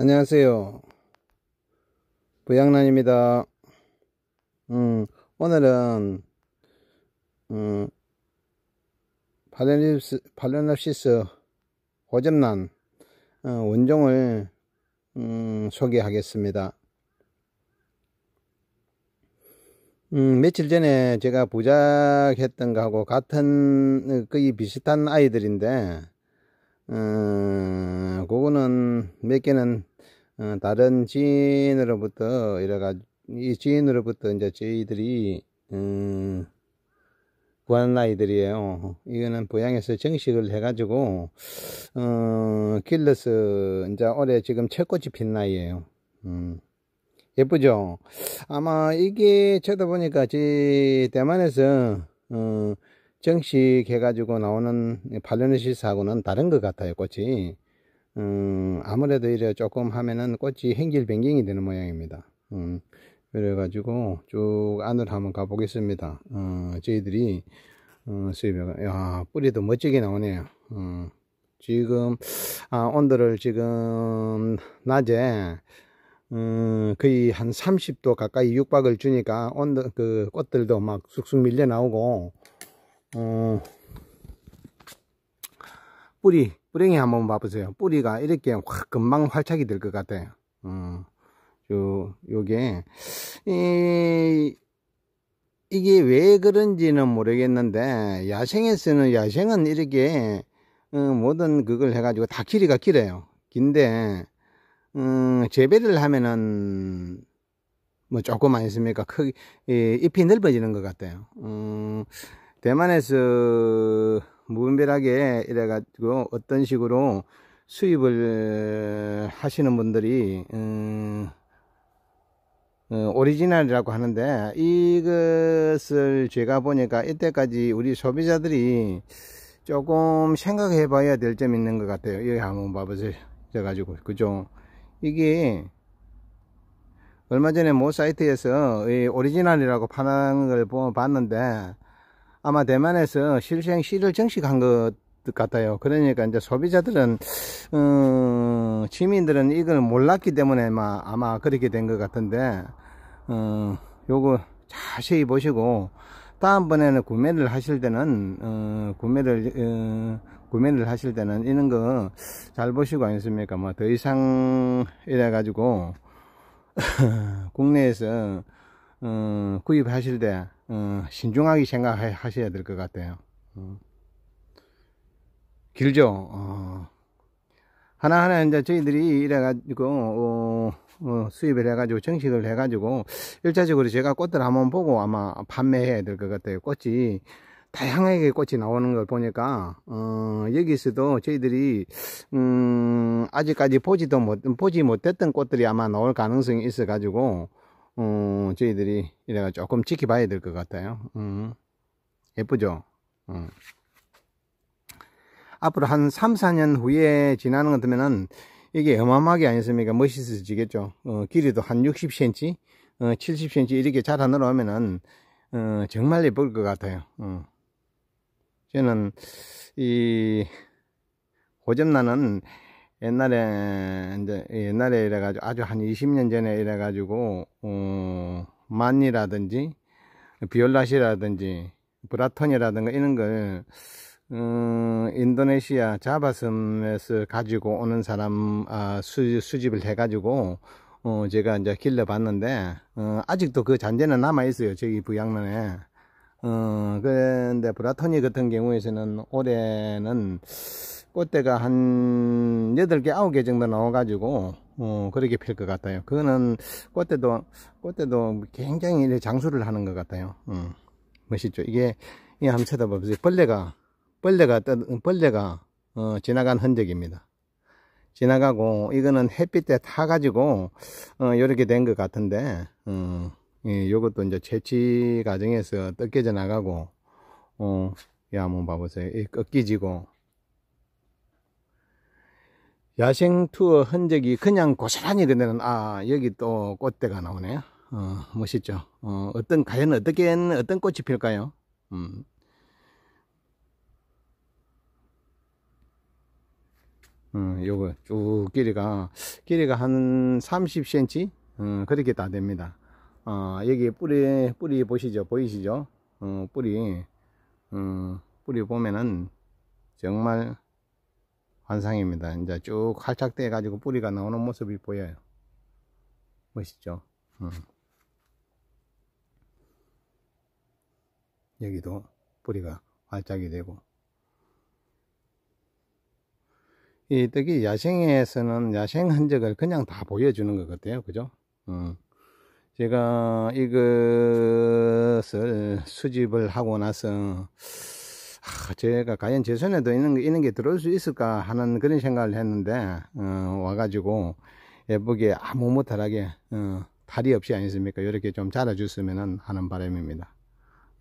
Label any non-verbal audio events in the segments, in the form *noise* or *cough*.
안녕하세요. 부양란입니다. 음, 오늘은, 음, 발렌립스, 발렌립시스 호접란, 어, 원종을, 음, 소개하겠습니다. 음, 며칠 전에 제가 부작했던 거하고 같은, 어, 거의 비슷한 아이들인데, 어, 그거는 몇 개는 어, 다른 지인으로부터 이래가지고 이 지인으로부터 이제 저희들이 음, 어, 구는 라이들이에요. 이거는 보양에서 정식을 해가지고 어, 길러서 이제 올해 지금 최꽃이핀 나이에요. 음. 예쁘죠? 아마 이게 쳐다보니까 제 대만에서 어, 정식 해가지고 나오는 발레네시스하고는 다른 것 같아요, 꽃이. 음, 아무래도 이래 조금 하면은 꽃이 행길변경이 되는 모양입니다. 음, 그래가지고 쭉 안으로 한번 가보겠습니다. 어, 저희들이 어, 수입해가, 야, 뿌리도 멋지게 나오네요. 어, 지금, 아, 온도를 지금, 낮에, 음, 거의 한 30도 가까이 육박을 주니까 온도, 그, 꽃들도 막 쑥쑥 밀려 나오고, 어, 뿌리, 뿌링이 한번 봐보세요. 뿌리가 이렇게 확 금방 활착이 될 것 같아요. 음, 요, 요게, 이, 이게 왜 그런지는 모르겠는데, 야생에서는, 야생은 이렇게, 음, 어, 모든 그걸 해가지고 다 길이가 길어요. 긴데, 음, 재배를 하면은, 뭐 조금 아있습니까 크게, 잎이 넓어지는 것 같아요. 음, 대만에서, 무분별하게 이래 가지고 어떤 식으로 수입을 어, 하시는 분들이 음, 어, 오리지널이라고 하는데 이것을 제가 보니까 이때까지 우리 소비자들이 조금 생각해 봐야 될 점이 있는 것 같아요 여기 한번 봐보세요 가지고 그죠 이게 얼마 전에 모 사이트에서 오리지널이라고 파는 걸 봤는데 아마 대만에서 실생 시를 정식한 것 같아요. 그러니까 이제 소비자들은 어, 시민들은 이걸 몰랐기 때문에 아마 그렇게 된 것 같은데 어, 요거 자세히 보시고 다음번에는 구매를 하실 때는 어, 구매를 어, 구매를 하실 때는 이런 거 잘 보시고 아니습니까? 뭐 더 이상 이래 가지고 *laughs* 국내에서 어, 구입하실 때 어, 신중하게 생각하셔야 될 것 같아요 어. 길죠 하나하나 이제 저희들이 이래가지고 어, 수입을 해가지고 정식을 해가지고 일차적으로 제가 꽃들 한번 보고 아마 판매해야 될 것 같아요 꽃이 다양하게 꽃이 나오는 걸 보니까 어, 여기서도 저희들이 음, 아직까지 보지도 못 보지 못했던 꽃들이 아마 나올 가능성이 있어 가지고 어, 저희들이 이래가 조금 지켜봐야 될 것 같아요. 음, 예쁘죠? 음. 앞으로 한 3, 4년 후에 지나는 것같으면은 이게 어마어마하게 아니었습니까? 멋있어지겠죠. 어, 길이도 한 60cm, 어, 70cm 이렇게 자라 늘어나면은 어, 정말 예쁠 것 같아요. 어. 저는 이고접나는 옛날에 이제 옛날에 이래가지고 아주 한 20년 전에 이래가지고 어, 만이라든지 비올라시라든지 브라톤이라든가 이런 걸 음, 인도네시아 자바섬에서 가지고 오는 사람 아, 수, 수집을 해가지고 어, 제가 이제 길러봤는데 어, 아직도 그 잔재는 남아 있어요 저기 부양면에 어, 그런데 브라톤이 같은 경우에는 올해는 꽃대가 한 8개, 9개 정도 나와가지고, 어, 그렇게 필 것 같아요. 그거는 꽃대도, 꽃대도 굉장히 장수를 하는 것 같아요. 음, 멋있죠. 이게, 이 한번 쳐다보세요. 벌레가, 벌레가, 벌레가, 어, 지나간 흔적입니다. 지나가고, 이거는 햇빛에 타가지고, 어, 이렇게 된 것 같은데, 음, 예, 요것도 이제 채취 과정에서 뜯겨져 나가고, 어, 예, 한번 봐보세요. 꺾이지고, 야생 투어 흔적이 그냥 고스란히 그대는 아 여기 또 꽃대가 나오네요 어, 멋있죠 어, 어떤 과연 어떻게 어떤 꽃이 필까요 음. 음, 요거 쭉 길이가 길이가 한 30cm 음, 그렇게 다 됩니다 어, 여기 뿌리 뿌리 보시죠 보이시죠 어, 뿌리 어, 뿌리 보면은 정말 관상입니다. 이제 쭉 활착돼 가지고 뿌리가 나오는 모습이 보여요. 멋있죠? 음. 여기도 뿌리가 활짝이 되고 이 떡이 야생에서는 야생 흔적을 그냥 다 보여주는 것 같아요. 그죠? 음. 제가 이것을 수집을 하고 나서 아, 제가 과연 제 손에도 이런, 이런 게 들어올 수 있을까 하는 그런 생각을 했는데 어, 와가지고 예쁘게 아무 못하게 어, 다리 없이 아니습니까 이렇게 좀 자라줬으면 하는 바람입니다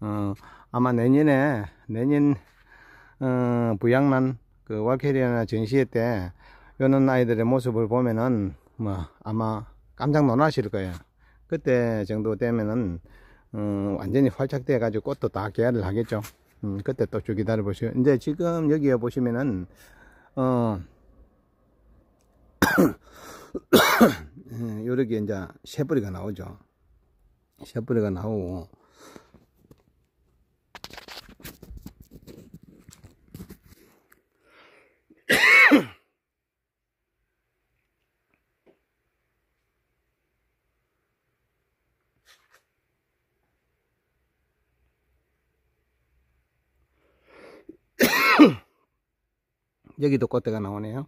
어, 아마 내년에 내년 어, 부양난 그 와케리아나 전시회 때 요런 아이들의 모습을 보면은 뭐 아마 깜짝 놀라실 거예요 그때 정도 되면은 어, 완전히 활짝돼 가지고 꽃도 다 개화를 하겠죠 음, 그때 또 쭉 기다려 보시요 이제 지금 여기에 보시면은 어 여러 *coughs* 개 예, 이제 새뿌리가 나오죠. 새뿌리가 나오고 여기도 꽃대가 나오네요.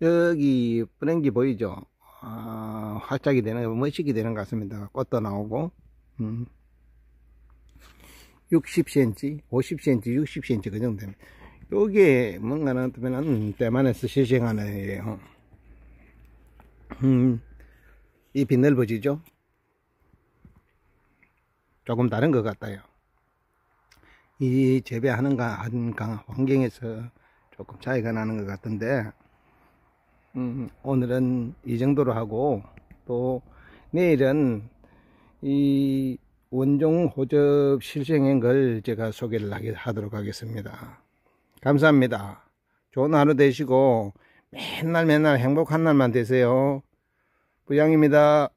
여기 뿌랭기 보이죠? 아, 활짝이 되는, 멋있게 되는 것 같습니다. 꽃도 나오고, 음. 60cm, 50cm, 60cm 그 정도 됩니다. 요게 뭔가는 보면은 때만에서 실시간이에요. 음, 잎이 넓어지죠? 조금 다른 것 같아요. 이 재배하는 강, 환경에서 조금 차이가 나는 것 같은데 음, 오늘은 이 정도로 하고 또 내일은 이 원종 호접 실생인걸 제가 소개를 하도록 하겠습니다. 감사합니다. 좋은 하루 되시고 맨날 맨날 행복한 날만 되세요. 부양입니다.